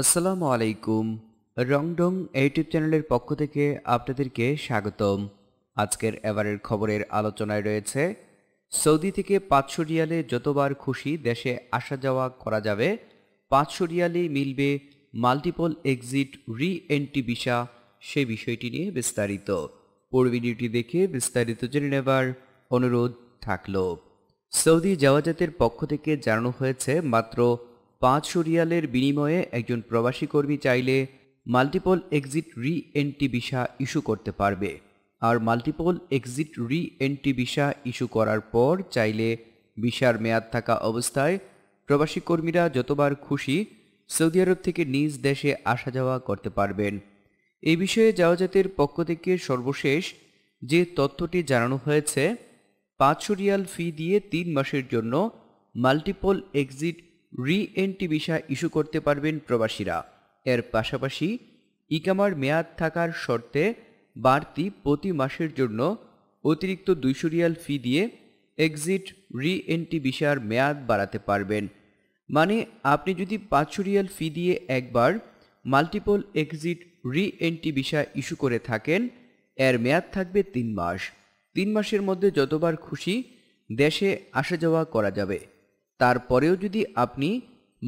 আসসালামু আলাইকুম রংডং ইউটিউব চ্যানেলের পক্ষ থেকে আপনাদেরকে স্বাগতম আজকের এবারের খবরের আলোচনায় রয়েছে সৌদি থেকে পাঁচশো রিয়ালে যতবার খুশি দেশে আসা যাওয়া করা যাবে পাঁচশো রিয়ালে মিলবে multiple exit re entry visa সে বিষয়টি নিয়ে বিস্তারিত পুরো দেখে বিস্তারিত জেনে নেবার অনুরোধ থাকল সৌদি জাওয়াজাতের পক্ষ থেকে জানানো হয়েছে মাত্র পাঁচশো রিয়ালের বিনিময়ে একজন প্রবাসী কর্মী চাইলে multiple exit re entry visa issue করতে পারবে আর multiple exit re entry visa issue করার পর চাইলে ভিসার মেয়াদ থাকা অবস্থায় প্রবাসী কর্মীরা যতবার খুশি সৌদি আরব থেকে নিজ দেশে আসা যাওয়া করতে পারবেন এই বিষয়ে জাওয়াজাতের পক্ষ থেকে সর্বশেষ যে তথ্যটি জানানো হয়েছে পাঁচশো রিয়াল ফি দিয়ে তিন মাসের জন্য multiple exit re entry visa issue করতে পারবেন প্রবাসীরা এর পাশাপাশি ইকামার মেয়াদ থাকার শর্তে বাড়তি প্রতি মাসের জন্য অতিরিক্ত দুইশো রিয়াল ফি দিয়ে এক্সিট রি এন্ট্রি ভিসার মেয়াদ বাড়াতে পারবেন মানে আপনি যদি পাঁচশো রিয়াল ফি দিয়ে একবার multiple exit re entry visa issue করে থাকেন এর মেয়াদ থাকবে তিন মাস তিন মাসের মধ্যে যতবার খুশি দেশে আসা যাওয়া করা যাবে তারপরেও যদি আপনি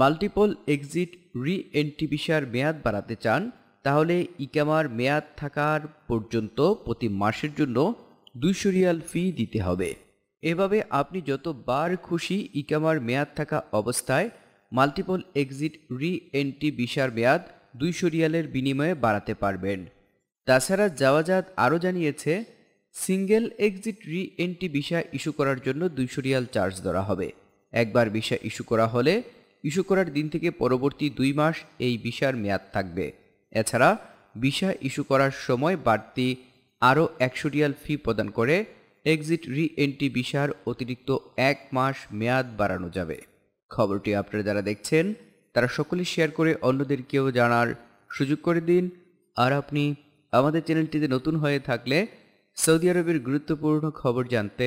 মাল্টিপল এক্সিট রি এন্ট্রি ভিসার মেয়াদ বাড়াতে চান তাহলে ইকামার মেয়াদ থাকার পর্যন্ত প্রতি মাসের জন্য দুইশো রিয়াল ফি দিতে হবে এভাবে আপনি যতবার খুশি ইকামার মেয়াদ থাকা অবস্থায় মাল্টিপল এক্সিট রি এন্ট্রি ভিসার মেয়াদ দুইশো রিয়ালের বিনিময়ে বাড়াতে পারবেন তাছাড়া জাওয়াজাত আরও জানিয়েছে single exit re entry visa issue করার জন্য দুইশো রিয়াল চার্জ ধরা হবে একবার ভিসা ইস্যু করা হলে ইস্যু করার দিন থেকে পরবর্তী দুই মাস এই ভিসার মেয়াদ থাকবে এছাড়া ভিসা ইস্যু করার সময় বাড়তি আরও একশো রিয়াল ফি প্রদান করে এক্সিট রি এন্ট্রি ভিসার অতিরিক্ত এক মাস মেয়াদ বাড়ানো যাবে খবরটি আপনারা যারা দেখছেন তারা সকলে শেয়ার করে অন্যদেরকেও জানার সুযোগ করে দিন আর আপনি আমাদের চ্যানেলটিতে নতুন হয়ে থাকলে সৌদি আরবের গুরুত্বপূর্ণ খবর জানতে